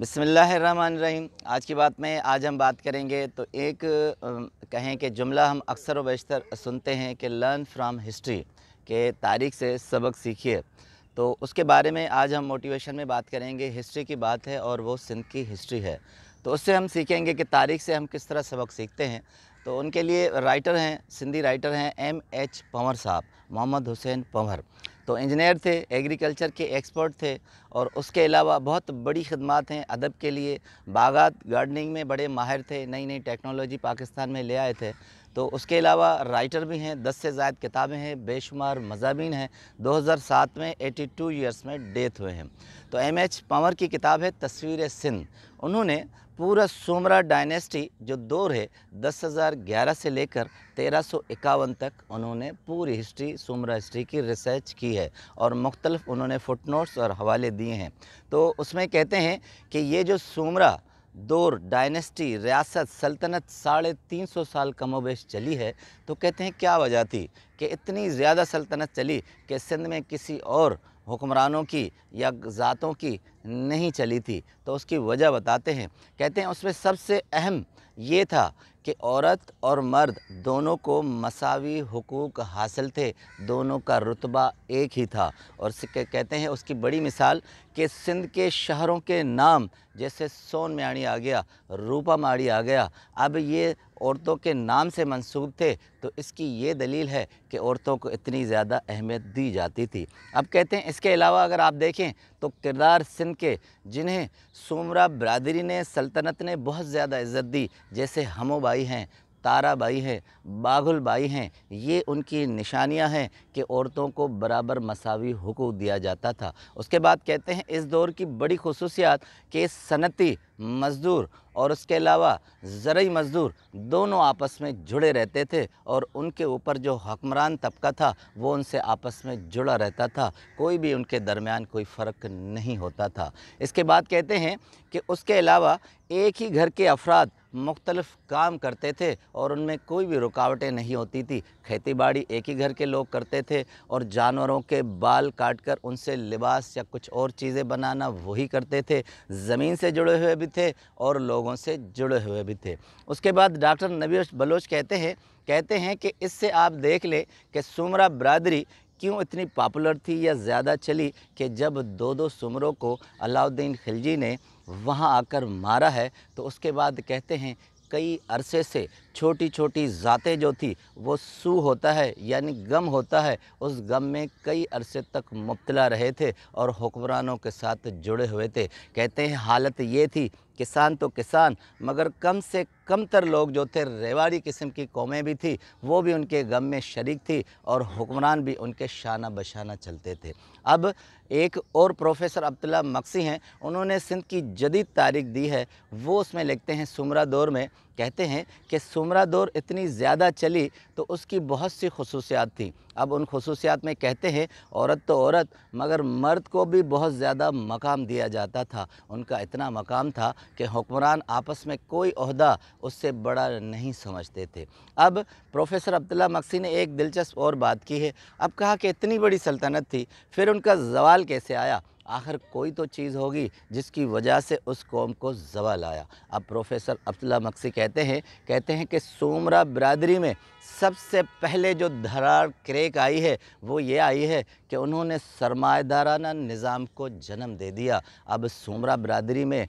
बसमीम आज की बात में आज हम बात करेंगे तो एक कहें कि जुमला हम अक्सर व बेशतर सुनते हैं कि लर्न फ्राम हिस्ट्री के तारीख से सबक सीखिए तो उसके बारे में आज हम मोटिवेशन में बात करेंगे हिस्ट्री की बात है और वो सिंध की हिस्ट्री है तो उससे हम सीखेंगे कि तारीख से हम किस तरह सबक सीखते हैं तो उनके लिए राइटर हैं सिंधी राइटर हैं एम एच पंवर साहब मोहम्मद हुसैन पंवर तो इंजीनियर थे एग्रीकल्चर के एक्सपर्ट थे और उसके अलावा बहुत बड़ी खदमात हैं अदब के लिए बागात गार्डनिंग में बड़े माहिर थे नई नई टेक्नोलॉजी पाकिस्तान में ले आए थे तो उसके अलावा राइटर भी हैं दस से ज़ायद किताबें हैं बेशुमार मजामीन हैं 2007 में 82 इयर्स में डेथ हुए हैं तो एम एच पंवर की किताब है तस्वीर सिंध उन्होंने पूरा सोमरा डायनेस्टी जो दौर है 10,011 से लेकर तेरह तक उन्होंने पूरी हिस्ट्री सोमरा हिस्ट्री की रिसर्च की है और मुख्तलफ उन्होंने फुटनोट्स और हवाले दिए हैं तो उसमें कहते हैं कि ये जो सोमरा दौर डायनेस्टी रियासत सल्तनत साढ़े तीन सौ साल कमोबेश चली है तो कहते हैं क्या वजह थी कि इतनी ज़्यादा सल्तनत चली कि सिंध में किसी और हुक्मरानों की या ज़ातों की नहीं चली थी तो उसकी वजह बताते हैं कहते हैं उसमें सबसे अहम ये था कि औरत और मर्द दोनों को मसावी हकूक़ हासिल थे दोनों का रुतबा एक ही था और कहते हैं उसकी बड़ी मिसाल कि सिंध के शहरों के नाम जैसे सोन म्याणी आ गया रूपा माड़ी आ गया अब ये औरतों के नाम से मंसूब थे तो इसकी ये दलील है कि औरतों को इतनी ज़्यादा अहमियत दी जाती थी अब कहते हैं इसके अलावा अगर आप देखें तो किरदार सिंध के जिन्हें सोमरा बरदरी ने सल्तनत ने बहुत ज़्यादा इज़्ज़त दी जैसे हमो बाई हैं ताराबाई है बाघुल बाई हैं ये उनकी निशानियां हैं कि औरतों को बराबर मसावी हुकूक दिया जाता था उसके बाद कहते हैं इस दौर की बड़ी खसूसियात कि सनती मज़दूर और उसके अलावा ज़रूरी मज़दूर दोनों आपस में जुड़े रहते थे और उनके ऊपर जो हुक्मरान तबका था वो उनसे आपस में जुड़ा रहता था कोई भी उनके दरमियान कोई फ़र्क नहीं होता था इसके बाद कहते हैं कि उसके अलावा एक ही घर के अफराद मुख्तलफ काम करते थे और उनमें कोई भी रुकावटें नहीं होती थी खेती बाड़ी एक ही घर के लोग करते थे और जानवरों के बाल काट कर उनसे लिबास या कुछ और चीज़ें बनाना वही करते थे ज़मीन से जुड़े हुए भी थे और लोगों से जुड़े हुए भी थे उसके बाद डॉक्टर नबी बलोच कहते हैं कहते हैं कि इससे आप देख लें कि सुमरा बरदरी क्यों इतनी पॉपुलर थी या ज़्यादा चली कि जब दो दो सुमरों को अलाउद्दीन खिलजी ने वहाँ आकर मारा है तो उसके बाद कहते हैं कई अरसे से छोटी छोटी ज़ातें जो थी वो सू होता है यानी गम होता है उस गम में कई अरसे तक मुबतला रहे थे और हुक्मरानों के साथ जुड़े हुए थे कहते हैं हालत ये थी किसान तो किसान मगर कम से कम तर लोग जो थे रेवाड़ी किस्म की कौमें भी थी वो भी उनके गम में शरीक थी और हुक्मरान भी उनके शाना बशाना चलते थे अब एक और प्रोफेसर अब्दुल्ला मक्सी हैं उन्होंने सिंध की जदीद तारीख दी है वो उसमें लिखते हैं सुमरा दौर में कहते हैं कि सुमरा दौर इतनी ज़्यादा चली तो उसकी बहुत सी खसूसियात थी अब उन खसूसियात में कहते हैं औरत तो औरत मगर मर्द को भी बहुत ज़्यादा मकाम दिया जाता था उनका इतना मकाम था कि हुक्मरान आपस में कोई अहदा उससे बड़ा नहीं समझते थे अब प्रोफेसर अब्दुल्ला मक्सी ने एक दिलचस्प और बात की है अब कहा कि इतनी बड़ी सल्तनत थी फिर उनका जवाल कैसे आया आखिर कोई तो चीज़ होगी जिसकी वजह से उस कौम को जवाल आया अब प्रोफेसर अब्दुल्ला मक्सी कहते हैं कहते हैं कि सोमरा बरदरी में सबसे पहले जो धरार क्रेक आई है वो ये आई है कि उन्होंने सरमादाराना निज़ाम को जन्म दे दिया अब सोमरा बरदरी में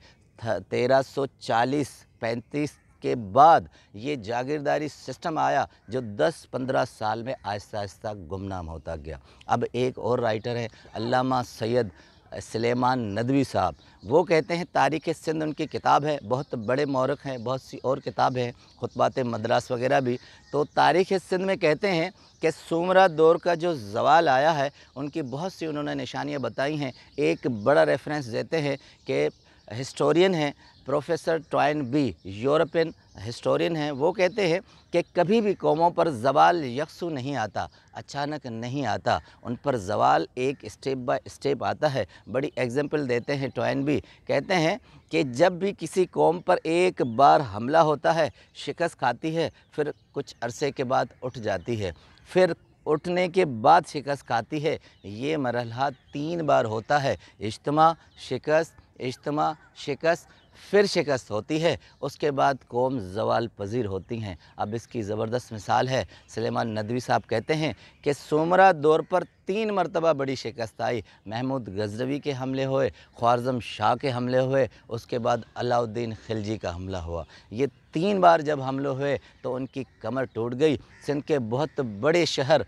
तेरह सौ चालीस पैंतीस के बाद ये जागीरदारी सिस्टम आया जो 10-15 साल में आहिस्ता आहिस्ता गुमनाम होता गया अब एक और राइटर है अल्लामा सैयद सलेमान नदवी साहब वो कहते हैं तारीख़ सिंध उनकी किताब है बहुत बड़े मौरख हैं बहुत सी और किताब है खुतबात मद्रास वगैरह भी तो तारीख़ सिंध में कहते हैं कि सूमरा दौर का जो जवाल आया है उनकी बहुत सी उन्होंने निशानियाँ बताई हैं एक बड़ा रेफरेंस देते हैं कि हिस्टोरियन हैं professor Toynbee European historian हैं वो कहते हैं कि कभी भी कौमों पर जवाल यकसू नहीं आता अचानक नहीं आता उन पर जवाल एक स्टेप बाय स्टेप आता है बड़ी एग्जांपल देते हैं ट्वाइन बी कहते हैं कि जब भी किसी कौम पर एक बार हमला होता है शिकस्त खाती है फिर कुछ अरसे के बाद उठ जाती है फिर उठने के बाद शिकस्त खाती है ये मरहला तीन बार होता है इज्तम शिकस्त इज्तम शिकस्त फिर शिकस्त होती है उसके बाद कौम जवाल पजीर होती हैं अब इसकी ज़बरदस्त मिसाल है सलेमान नदवी साहब कहते हैं कि सोमरा दौर पर तीन मरतबा बड़ी शिकस्त आई महमूद गजरवी के हमले हुए ख्वारजम शाह के हमले हुए उसके बाद अलाउद्दीन खिलजी का हमला हुआ ये तीन बार जब हमले हुए तो उनकी कमर टूट गई सिंध के बहुत बड़े शहर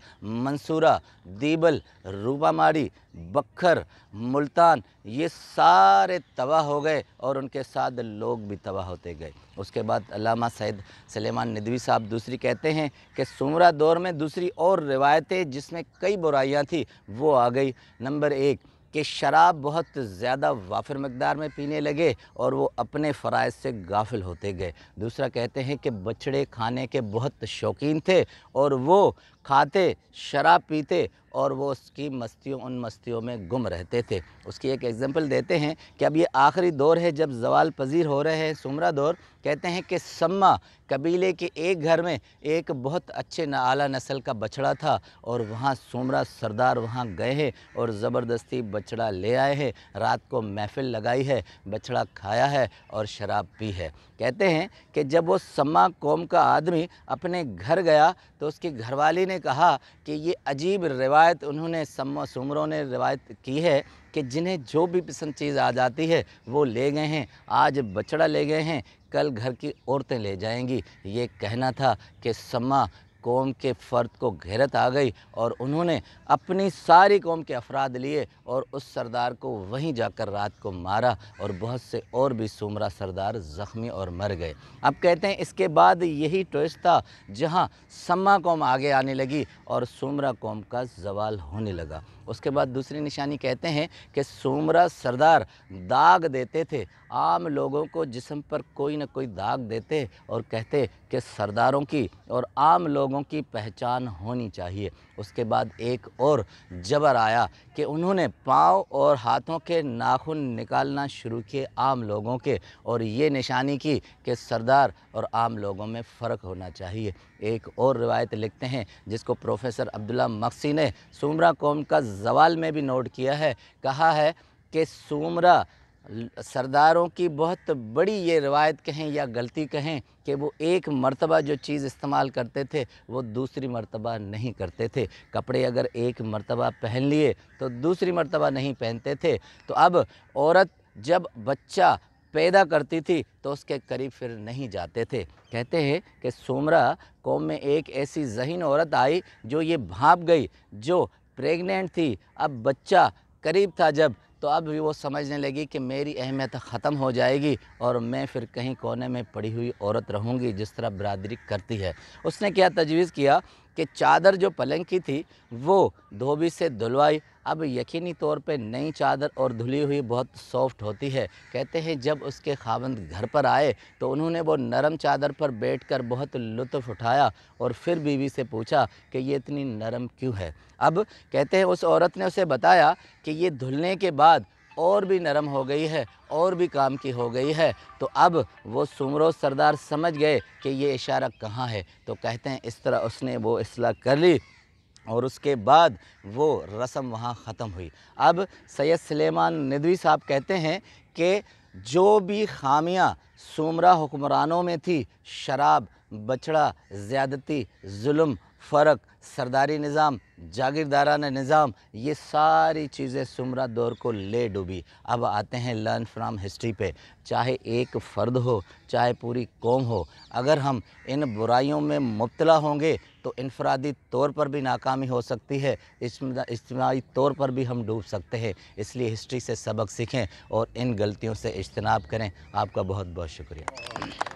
मंसूरा दीबल रूपामाड़ी बखर मुल्तान ये सारे तबाह हो गए और उनके साथ लोग भी तबाह होते गए उसके बाद अलामा सैद सलेमान नदवी साहब दूसरी कहते हैं कि सुमरा दौर में दूसरी और रिवायतें जिसमें कई बुराइयाँ थी वो आ गई नंबर एक कि शराब बहुत ज़्यादा वाफिर मकदार में पीने लगे और वो अपने फ़रज़ से गाफिल होते गए दूसरा कहते हैं कि बछड़े खाने के बहुत शौकीन थे और वो खाते शराब पीते और वो उसकी मस्तियों उन मस्तियों में गुम रहते थे उसकी एक एग्ज़ाम्पल देते हैं कि अब ये आखिरी दौर है जब जवाल पजीर हो रहे हैं सुमरा दौर कहते हैं कि सम्मा कबीले के एक घर में एक बहुत अच्छे आला नस्ल का बछड़ा था और वहाँ सुमरा सरदार वहाँ गए हैं और ज़बरदस्ती बछड़ा ले आए हैं रात को महफिल लगाई है बछड़ा खाया है और शराब पी है कहते हैं कि जब वो सम्मा कौम का आदमी अपने घर गया तो उसकी घरवाली ने ने कहा कि ये अजीब रिवायत उन्होंने सुमरों ने रिवायत की है कि जिन्हें जो भी पसंद चीज़ आ जाती है वो ले गए हैं आज बछड़ा ले गए हैं कल घर की औरतें ले जाएंगी ये कहना था कि समा कौम के फ़र्द को घेरत आ गई और उन्होंने अपनी सारी कौम के अफराद लिए और उस सरदार को वहीं जाकर रात को मारा और बहुत से और भी सुमरा सरदार ज़ख्मी और मर गए अब कहते हैं इसके बाद यही ट्विस्ट था जहाँ समा कौम आगे आने लगी और सुमरा कौम का जवाल होने लगा उसके बाद दूसरी निशानी कहते हैं कि सोमरा सरदार दाग देते थे आम लोगों को जिसम पर कोई ना कोई दाग देते और कहते कि सरदारों की और आम लोगों की पहचान होनी चाहिए उसके बाद एक और जबर आया कि उन्होंने पाँव और हाथों के नाखून निकालना शुरू किए आम लोगों के और ये निशानी की कि सरदार और आम लोगों में फ़र्क होना चाहिए एक और रिवायत लिखते हैं जिसको प्रोफेसर अब्दुल्ला मक्सी ने सुमरा कौम का जवाल में भी नोट किया है कहा है कि सूमरा सरदारों की बहुत बड़ी ये रवायत कहें या गलती कहें कि वो एक मर्तबा जो चीज़ इस्तेमाल करते थे वो दूसरी मर्तबा नहीं करते थे कपड़े अगर एक मर्तबा पहन लिए तो दूसरी मर्तबा नहीं पहनते थे तो अब औरत जब बच्चा पैदा करती थी तो उसके करीब फिर नहीं जाते थे कहते हैं कि सोमरा कौम में एक ऐसी जहन औरत आई जो ये भाप गई जो प्रेग्नेंट थी अब बच्चा करीब था जब तो अब भी वो समझने लगी कि मेरी अहमियत ख़त्म हो जाएगी और मैं फिर कहीं कोने में पड़ी हुई औरत रहूँगी जिस तरह बरदरी करती है उसने क्या तजवीज़ किया कि चादर जो पलंग की थी वो धोबी से धुलवाई अब यकीनी तौर पे नई चादर और धुली हुई बहुत सॉफ्ट होती है कहते हैं जब उसके खावंद घर पर आए तो उन्होंने वो नरम चादर पर बैठकर बहुत लुत्फ़ उठाया और फिर बीवी से पूछा कि ये इतनी नरम क्यों है अब कहते हैं उस औरत ने उसे बताया कि ये धुलने के बाद और भी नरम हो गई है और भी काम की हो गई है तो अब वो सुमरो सरदार समझ गए कि ये इशारा कहाँ है तो कहते हैं इस तरह उसने वो असलाह कर ली और उसके बाद वो रस्म वहाँ ख़त्म हुई अब सैयद सलेमान नदवी साहब कहते हैं कि जो भी खामियां सुमरा हुक्मरानों में थी शराब बछड़ा ज़्यादती जुल्म फ़र्क सरदारी निज़ाम जागीरदाराना निज़ाम ये सारी चीज़ें सुमरा दौर को ले डूबी अब आते हैं लर्न फ्राम हिस्ट्री पे चाहे एक फ़र्द हो चाहे पूरी कौम हो अगर हम इन बुराइयों में मुबतला होंगे तो इनफरादी तौर पर भी नाकामी हो सकती है इज्तमाही तौर पर भी हम डूब सकते हैं इसलिए हिस्ट्री से सबक सीखें और इन गलतियों से इज्तनाब करें आपका बहुत बहुत शुक्रिया